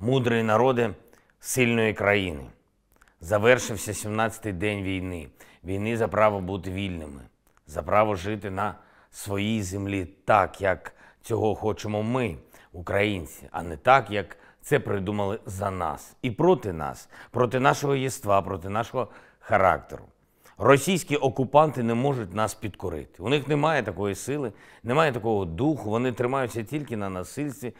мудрі народи сильної країни. Завершився 17-й день війни, війни за право бути вільними, за право жити на своїй землі так, як цього хочемо ми, українці, а не так, як це придумали за нас і проти нас, проти нашого єства, проти нашого характеру. Російські окупанти не можуть нас підкорити. У них немає такої сили, немає такого духу. Вони тримаються тільки на насильстві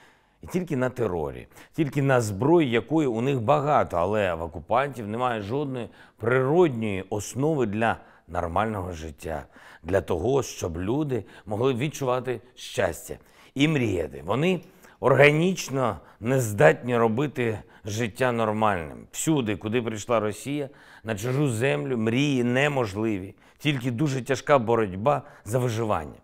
і тільки на терорі, тільки на зброї, якої у них багато, але в окупантів немає жодної природньої основи для нормального життя, для того, щоб люди могли відчувати щастя і мріяти. Вони органічно не здатні робити життя нормальним. Всюди, куди прийшла Росія, на чужу землю мрії неможливі, тільки дуже тяжка боротьба за виживання.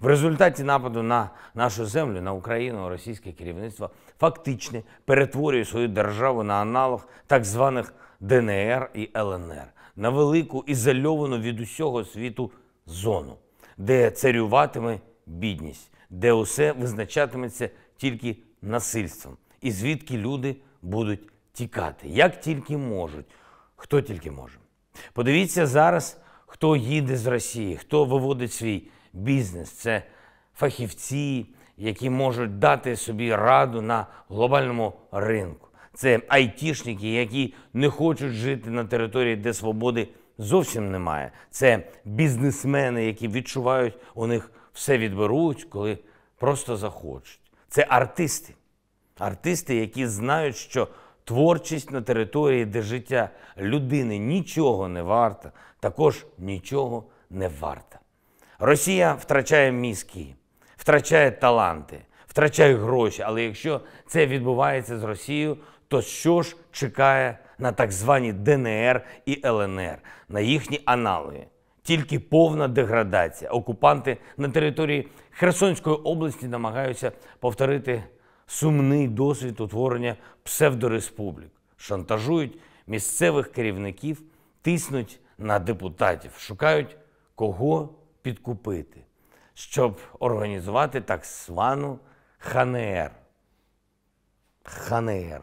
В результаті нападу на нашу землю, на Україну, російське керівництво фактично перетворює свою державу на аналог так званих ДНР і ЛНР, на велику ізольовану від усього світу зону, де царюватиме бідність, де усе визначатиметься тільки насильством, і звідки люди будуть тікати, як тільки можуть, хто тільки може. Подивіться зараз, хто їде з Росії, хто виводить свій бізнес, це фахівці, які можуть дати собі раду на глобальному ринку. Це айтішники, які не хочуть жити на території, де свободи зовсім немає. Це бізнесмени, які відчувають, у них все відберуть, коли просто захочуть. Це артисти, артисти, які знають, що творчість на території, де життя людини нічого не варта, також нічого не варта. Росія втрачає мізки, втрачає таланти, втрачає гроші. Але якщо це відбувається з Росією, то що ж чекає на так звані ДНР і ЛНР, на їхні аналоги? Тільки повна деградація. Окупанти на території Херсонської області намагаються повторити сумний досвід утворення псевдореспублік, шантажують місцевих керівників, тиснуть на депутатів, шукають кого підкупити, щоб організувати так звану ХНР. ХНР.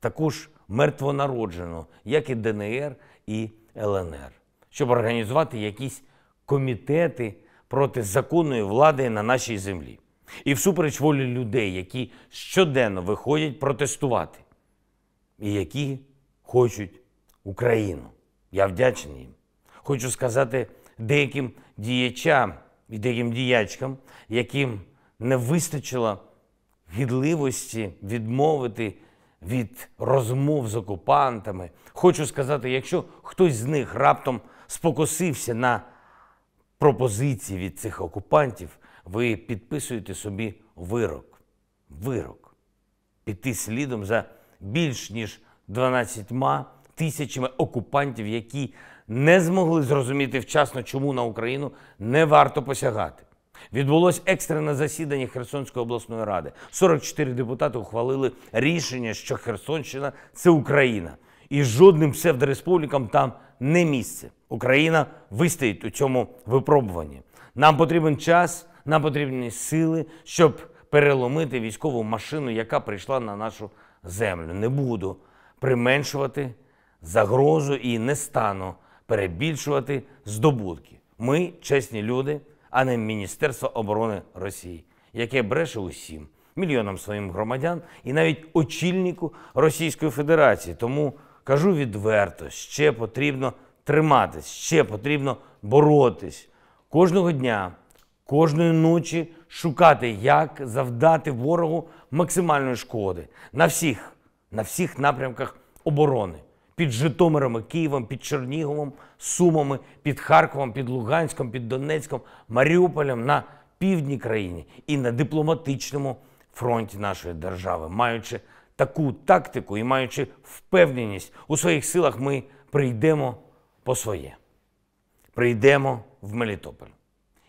Таку ж мертвонароджену, як і ДНР і ЛНР, щоб організувати якісь комітети проти законної влади на нашій землі. І всупереч волі людей, які щоденно виходять протестувати, і які хочуть Україну. Я вдячний їм. Хочу сказати деяким діячам і деяким діячкам, яким не вистачило гідливості відмовити від розмов з окупантами. Хочу сказати, якщо хтось з них раптом спокусився на пропозиції від цих окупантів, ви підписуєте собі вирок. Вирок. Піти слідом за більш ніж 12 тисячами окупантів, які не змогли зрозуміти вчасно, чому на Україну не варто посягати. Відбулось екстрене засідання Херсонської обласної ради. 44 депутати ухвалили рішення, що Херсонщина це Україна, і жодним псевдореспублікам там не місце. Україна вистоїть у цьому випробуванні. Нам потрібен час, нам потрібні сили, щоб переломити військову машину, яка прийшла на нашу землю. Не буду применшувати загрозу і не стану перебільшувати здобутки. Ми чесні люди, а не Міністерство оборони Росії, яке бреше усім, мільйонам своїм громадян і навіть очільнику Російської Федерації. Тому кажу відверто: ще потрібно триматись, ще потрібно боротись кожного дня. Кожної ночі шукати, як завдати ворогу максимальної шкоди на всіх на всіх напрямках оборони під Житомиром, і Києвом, під Черніговом, Сумами, під Харковом, під Луганськом, під Донецьком, Маріуполем на півдні країни і на дипломатичному фронті нашої держави, маючи таку тактику і маючи впевненість у своїх силах, ми прийдемо по своє. Прийдемо в Мелітополь,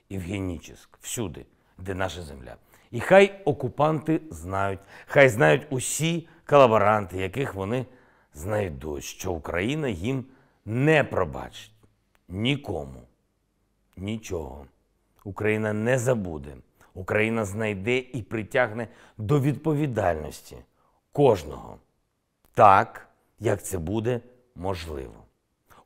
і в Геніческ, всюди, де наша земля. І хай окупанти знають, хай знають усі колаборанти, яких вони знайдуть, що Україна їм не пробачить нікому, нічого. Україна не забуде. Україна знайде і притягне до відповідальності кожного. Так, як це буде можливо.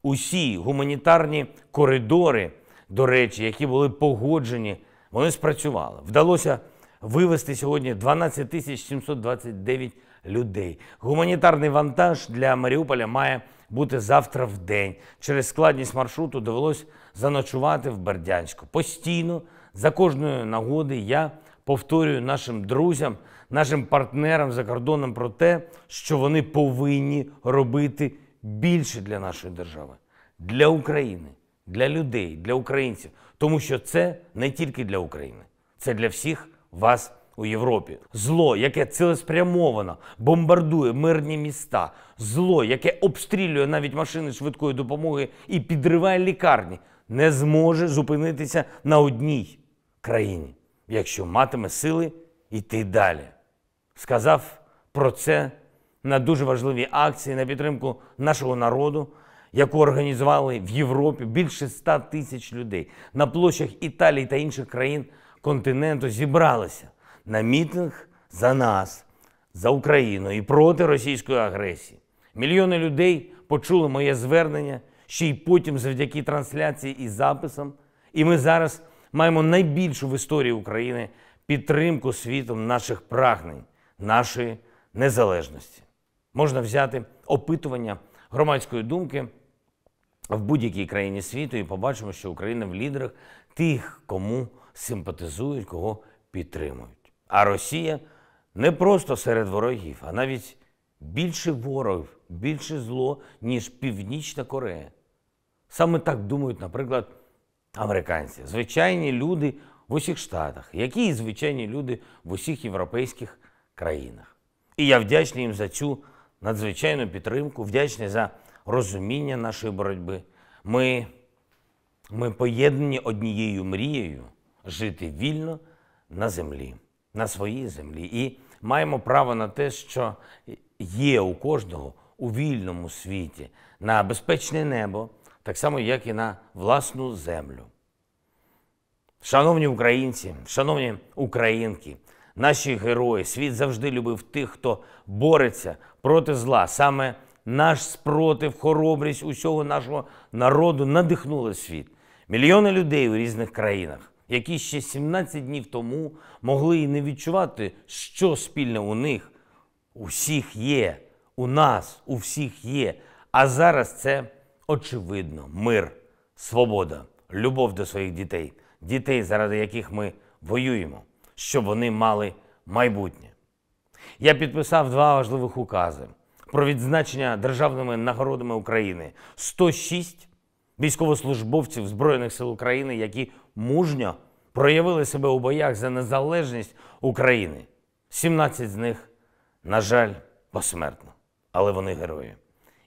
Усі гуманітарні коридори, до речі, які були погоджені, вони спрацювали. Вдалося вивести сьогодні 12 729 людей. Гуманітарний вантаж для Маріуполя має бути завтра в день. Через складність маршруту довелось заночувати в Бердянську. Постійно, за кожної нагоди, я повторюю нашим друзям, нашим партнерам за кордоном про те, що вони повинні робити більше для нашої держави, для України, для людей, для українців, тому що це не тільки для України, це для всіх вас у Європі, зло, яке цілеспрямовано бомбардує мирні міста, зло, яке обстрілює навіть машини швидкої допомоги і підриває лікарні, не зможе зупинитися на одній країні, якщо матиме сили йти далі. Сказав про це на дуже важливій акції на підтримку нашого народу. Яку організували в Європі більше ста тисяч людей на площах Італії та інших країн континенту зібралися на мітинг за нас, за Україну і проти російської агресії. Мільйони людей почули моє звернення ще й потім, завдяки трансляції і записам. І ми зараз маємо найбільшу в історії України підтримку світом наших прагнень, нашої незалежності. Можна взяти опитування громадської думки. В будь-якій країні світу і побачимо, що Україна в лідерах тих, кому симпатизують, кого підтримують. А Росія не просто серед ворогів, а навіть більше ворогів, більше зло, ніж Північна Корея. Саме так думають, наприклад, американці, звичайні люди в усіх штатах, які і звичайні люди в усіх європейських країнах. І я вдячний їм за цю надзвичайну підтримку, вдячний за розуміння нашої боротьби. Ми, Ми поєднані однією мрією жити вільно на землі на своїй землі і маємо право на те, що є у кожного у вільному світі, на безпечне небо, так само, як і на власну землю. Шановні українці, шановні українки, наші герої, світ завжди любив тих, хто бореться проти зла. Саме наш спротив, хоробрість усього нашого народу надихнули світ. Мільйони людей у різних країнах які ще 17 днів тому могли і не відчувати, що спільне у них усіх є, у нас, у всіх є. А зараз це очевидно мир, свобода, любов до своїх дітей, дітей, заради яких ми воюємо, щоб вони мали майбутнє. Я підписав два важливих укази про відзначення державними нагородами України 106 військовослужбовців Збройних сил України, які мужньо проявили себе у боях за незалежність України. 17 з них, на жаль, посмертно, але вони герої.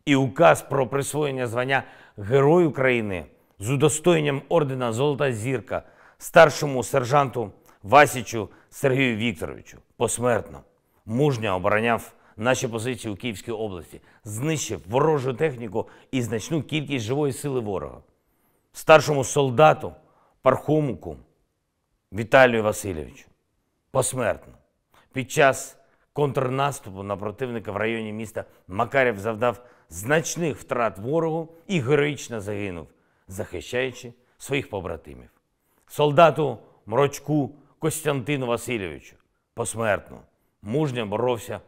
І указ про присвоєння звання Герой України з удостоєнням ордена Золота зірка старшому сержанту Васічу Сергію Вікторовичу посмертно мужньо обороняв наші позиції у Київській області, знищив ворожу техніку і значну кількість живої сили ворога. Старшому солдату, пархомуку Віталію Васильовичу, посмертно під час контрнаступу на противника в районі міста Макарів завдав значних втрат ворогу і героїчно загинув, захищаючи своїх побратимів. Солдату мрочку Костянтину Васильовичу посмертно мужньо боровся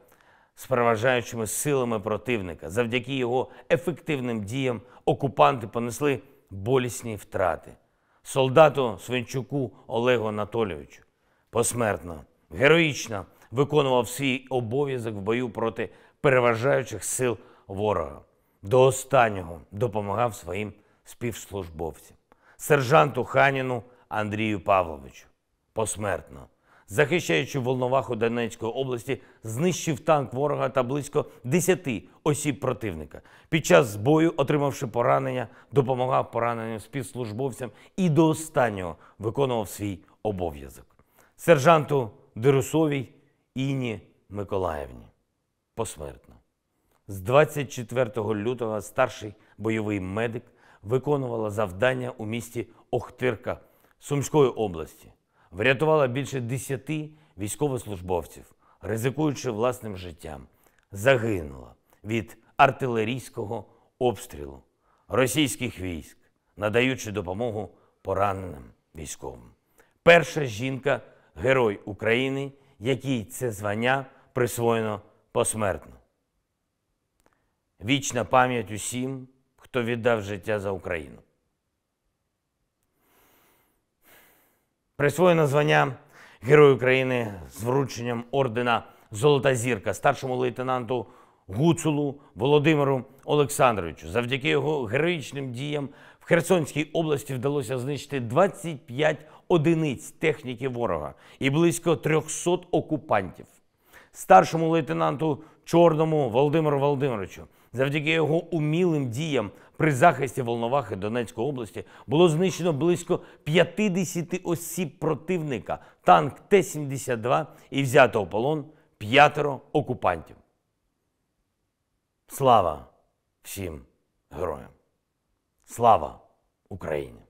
з переважаючими силами противника. Завдяки його ефективним діям окупанти понесли болісні втрати. Солдату Свинчуку Олегу Анатолійовичу посмертно, героїчно виконував свій обов'язок в бою проти переважаючих сил ворога. До останнього допомагав своїм співслужбовцям, сержанту Ханіну Андрію Павловичу. Посмертно захищаючи волноваху Донецької області, знищив танк ворога та близько 10 осіб противника. Під час бою, отримавши поранення, допомагав пораненим співслужбовцям і до останнього виконував свій обов'язок. Сержанту Дерусовій Іні Миколаївні. Посмертно. З 24 лютого старший бойовий медик виконувала завдання у місті Охтирка Сумської області врятувала більше десяти військовослужбовців, ризикуючи власним життям, загинула від артилерійського обстрілу російських військ, надаючи допомогу пораненим військовим. Перша жінка герой України, якій це звання присвоєно посмертно. Вічна пам'ять усім, хто віддав життя за Україну. Присвоєно звання Герою України з врученням ордена Золота зірка старшому лейтенанту Гуцулу Володимиру Олександровичу. Завдяки його героїчним діям в Херсонській області вдалося знищити 25 одиниць техніки ворога і близько 300 окупантів. Старшому лейтенанту чорному Володимиру Володимировичу. Завдяки його умілим діям при захисті Волновахи Донецької області було знищено близько 50 осіб противника, танк Т-72 і взято у полон п'ятеро окупантів. Слава всім героям! Слава Україні!